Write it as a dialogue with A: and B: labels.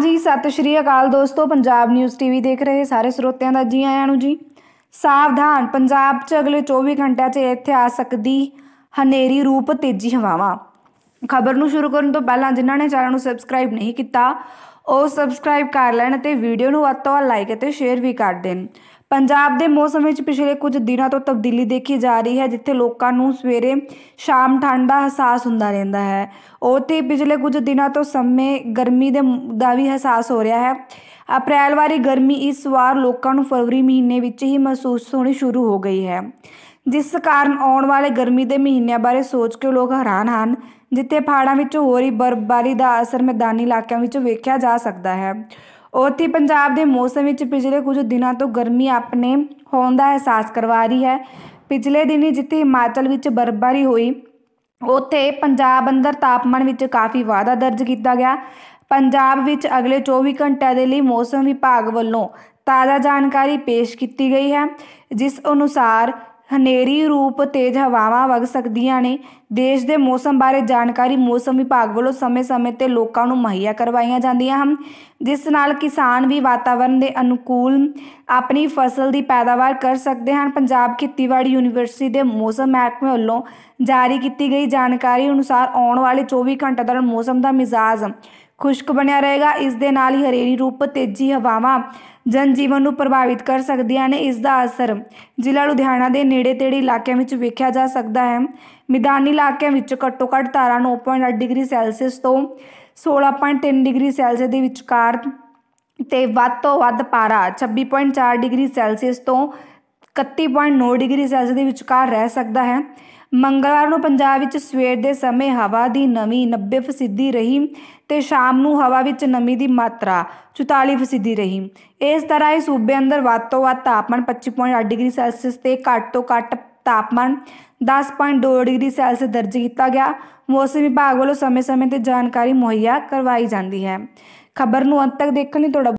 A: ਹਾਂਜੀ ਸਤਿ ਸ਼੍ਰੀ ਅਕਾਲ ਦੋਸਤੋ ਪੰਜਾਬ ਨਿਊਜ਼ ਟੀਵੀ ਦੇਖ ਰਹੇ ਸਾਰੇ ਸਰੋਤਿਆਂ ਦਾ ਜੀ ਆਇਆਂ ਨੂੰ ਜੀ ਸਾਵਧਾਨ ਪੰਜਾਬ 'ਚ ਅਗਲੇ 24 ਘੰਟਿਆਂ 'ਚ ਇੱਥੇ ਆ ਸਕਦੀ ਹਨੇਰੀ ਰੂਪ ਤੇਜ਼ੀ ਹਵਾਵਾਂ ਖਬਰ ਨੂੰ ਸ਼ੁਰੂ ਕਰਨ ਤੋਂ ਪਹਿਲਾਂ ਜਿਨ੍ਹਾਂ ਨੇ ਚੈਨਲ ਨੂੰ ਸਬਸਕ੍ਰਾਈਬ ਨਹੀਂ ਕੀਤਾ ਉਹ ਸਬਸਕ੍ਰਾਈਬ ਕਰ ਲੈਣ ਤੇ ਵੀਡੀਓ ਨੂੰ ਵੱਧ ਤੋਂ ਵੱਧ ਲਾਈਕ ਅਤੇ ਸ਼ੇਅਰ ਵੀ ਕਰ ਦੇਣ ਪੰਜਾਬ ਦੇ ਮੌਸਮ ਵਿੱਚ ਪਿਛਲੇ ਕੁਝ ਦਿਨਾਂ ਤੋਂ ਤਬਦੀਲੀ ਦੇਖੀ ਜਾ ਰਹੀ ਹੈ ਜਿੱਥੇ ਲੋਕਾਂ ਨੂੰ ਸਵੇਰੇ ਸ਼ਾਮ ਠੰਡ ਦਾ ਅਹਿਸਾਸ ਹੁੰਦਾ ਰਹਿੰਦਾ ਹੈ ਉਤੇ ਪਿਛਲੇ ਕੁਝ ਦਿਨਾਂ ਤੋਂ ਸਮੇਂ ਗਰਮੀ ਦੇ ਦਾ ਵੀ ਅਹਿਸਾਸ ਹੋ ਰਿਹਾ ਹੈ ਅਪ੍ਰੈਲ ਵਾਲੀ ਗਰਮੀ ਇਸ ਵਾਰ ਲੋਕਾਂ ਨੂੰ ਫਰਵਰੀ ਮਹੀਨੇ ਵਿੱਚ ਹੀ ਮਹਿਸੂਸ ਹੋਣੀ ਸ਼ੁਰੂ ਹੋ ਗਈ ਹੈ ਜਿਸ ਕਾਰਨ ਆਉਣ ਵਾਲੇ ਗਰਮੀ ਦੇ ਮਹੀਨਿਆਂ ਬਾਰੇ ਸੋਚ ਕੇ ਲੋਕ ਹੈਰਾਨ ਹਨ ਜਿੱਥੇ ਪਹਾੜਾਂ ਵਿੱਚ ਹੋ ਰਹੀ ਬਰਫ਼ਬਾਰੀ ਦਾ ਅਸਰ ਮੈਦਾਨੀ ਇਲਾਕਿਆਂ ਵਿੱਚ ਵੇਖਿਆ ਜਾ ਸਕਦਾ ਹੈ ਉੱਥੇ ਪੰਜਾਬ ਦੇ ਮੌਸਮ ਵਿੱਚ ਪਿਛਲੇ ਕੁਝ ਦਿਨਾਂ ਤੋਂ ਗਰਮੀ ਆਪਣੇ ਹੋਣ ਦਾ ਅਹਿਸਾਸ ਕਰਵਾ ਰਹੀ ਹੈ ਪਿਛਲੇ ਦਿਨੀ ਜਿੱਥੇ ਹਿਮਾਚਲ ਵਿੱਚ ਬਰਫ਼ਬਾਰੀ ਹੋਈ ਉੱਥੇ ਪੰਜਾਬ ਅੰਦਰ ਤਾਪਮਾਨ ਵਿੱਚ ਕਾਫੀ ਵਾਧਾ ਦਰਜ ਕੀਤਾ ਗਿਆ ਪੰਜਾਬ ਵਿੱਚ ਅਗਲੇ 24 ਘੰਟਿਆਂ ਦੇ ਲਈ ਮੌਸਮ ਵਿਭਾਗ ਵੱਲੋਂ ਤਾਜ਼ਾ ਜਾਣਕਾਰੀ ਪੇਸ਼ ਕੀਤੀ ਗਈ ਹੈ ਜਿਸ ਅਨੁਸਾਰ ਹਨੇਰੀ ਰੂਪ ਤੇਜ਼ ਹਵਾਵਾਂ ਵਗ ਸਕਦੀਆਂ ਨੇ ਦੇਸ਼ ਦੇ ਮੌਸਮ ਬਾਰੇ ਜਾਣਕਾਰੀ ਮੌਸਮ ਵਿਭਾਗ ਵੱਲੋਂ ਸਮੇਂ-ਸਮੇਂ ਤੇ ਲੋਕਾਂ ਨੂੰ ਮੁਹੱਈਆ ਕਰਵਾਈਆਂ ਜਾਂਦੀਆਂ ਹਨ ਜਿਸ ਨਾਲ ਕਿਸਾਨ ਵੀ ਵਾਤਾਵਰਣ ਦੇ ਅਨੁਕੂਲ ਆਪਣੀ ਫਸਲ ਦੀ ਪੈਦਾਵਾਰ ਕਰ ਸਕਦੇ ਹਨ ਪੰਜਾਬ ਖੇਤੀਬਾੜੀ ਯੂਨੀਵਰਸਿਟੀ ਦੇ ਮੌਸਮ ਮਹਿਕਮੇ ਵੱਲੋਂ ਜਾਰੀ ਕੀਤੀ ਗਈ ਜਾਣਕਾਰੀ ਅਨੁਸਾਰ ਆਉਣ ਵਾਲੇ 24 ਘੰਟੇ ਦੌਰਾਨ ਮੌਸਮ ਦਾ ਮਿਜ਼ਾਜ ਖੁਸ਼ਕ ਬਣਿਆ ਰਹੇਗਾ ਇਸ ਦੇ ਨਾਲ ਹੀ ਹਰੇਰੀ ਰੂਪ ਤੇਜ਼ੀ ਹਵਾਵਾਂ ਜਨ ਜੀਵਨ ਨੂੰ ਪ੍ਰਭਾਵਿਤ ਕਰ ਸਕਦੀਆਂ ਨੇ ਇਸ ਦਾ ਅਸਰ ਜ਼ਿਲ੍ਹਾ ਲੁਧਿਆਣਾ ਦੇ ਨੇੜੇ ਤੇੜੇ ਇਲਾਕਿਆਂ ਵਿੱਚ ਵੇਖਿਆ ਜਾ ਸਕਦਾ ਹੈ ਮੈਦਾਨੀ ਇਲਾਕਿਆਂ ਵਿੱਚ ਘੱਟੋ-ਘੱਟ ਤਾਰਾ 9.8 ਡਿਗਰੀ ਸੈਲਸੀਅਸ ਤੋਂ 16.3 ਡਿਗਰੀ ਸੈਲਸੀਅਸ ਦੇ ਵਿਚਕਾਰ ਤੇ ਵੱਧ ਤੋਂ ਵੱਧ ਪਾਰਾ 26.4 ਡਿਗਰੀ ਸੈਲਸੀਅਸ ਤੋਂ 31.9 ਡਿਗਰੀ ਸੈਲਸੀਅਸ ਦੇ ਵਿਚਕਾਰ ਰਹਿ ਸਕਦਾ ਹੈ ਮੰਗਲਵਾਰ ਨੂੰ ਪੰਜਾਬ ਵਿੱਚ ਸਵੇਰ ਦੇ ਸਮੇਂ ਹਵਾ ਦੀ ਨਮੀ 90 ਫੀਸਦੀ ਰਹੀ ਤੇ ਸ਼ਾਮ ਨੂੰ ਹਵਾ ਵਿੱਚ ਨਮੀ ਦੀ ਮਾਤਰਾ 44 ਫੀਸਦੀ ਰਹੀ ਇਸ ਤਰ੍ਹਾਂ ਇਹ ਸੂਬੇ ਅੰਦਰ ਵੱਧ ਤੋਂ ਵੱਧ ਤਾਪਮਾਨ 25.8 ਡਿਗਰੀ ਸੈਲਸੀਅਸ ਤੇ ਘੱਟ ਤੋਂ ਘੱਟ ਤਾਪਮਾਨ 10.2 ਡਿਗਰੀ ਸੈਲਸੀਅਸ ਦਰਜ ਕੀਤਾ ਗਿਆ ਮੌਸਮ ਵਿਭਾਗ ਵੱਲੋਂ ਸਮੇਂ-ਸਮੇਂ ਤੇ ਜਾਣਕਾਰੀ ਮੁਹੱਈਆ ਕਰਵਾਈ ਜਾਂਦੀ ਹੈ ਖਬਰ ਨੂੰ ਅੰਤ ਤੱਕ ਦੇਖਣ ਲਈ ਤੁਹਾਡਾ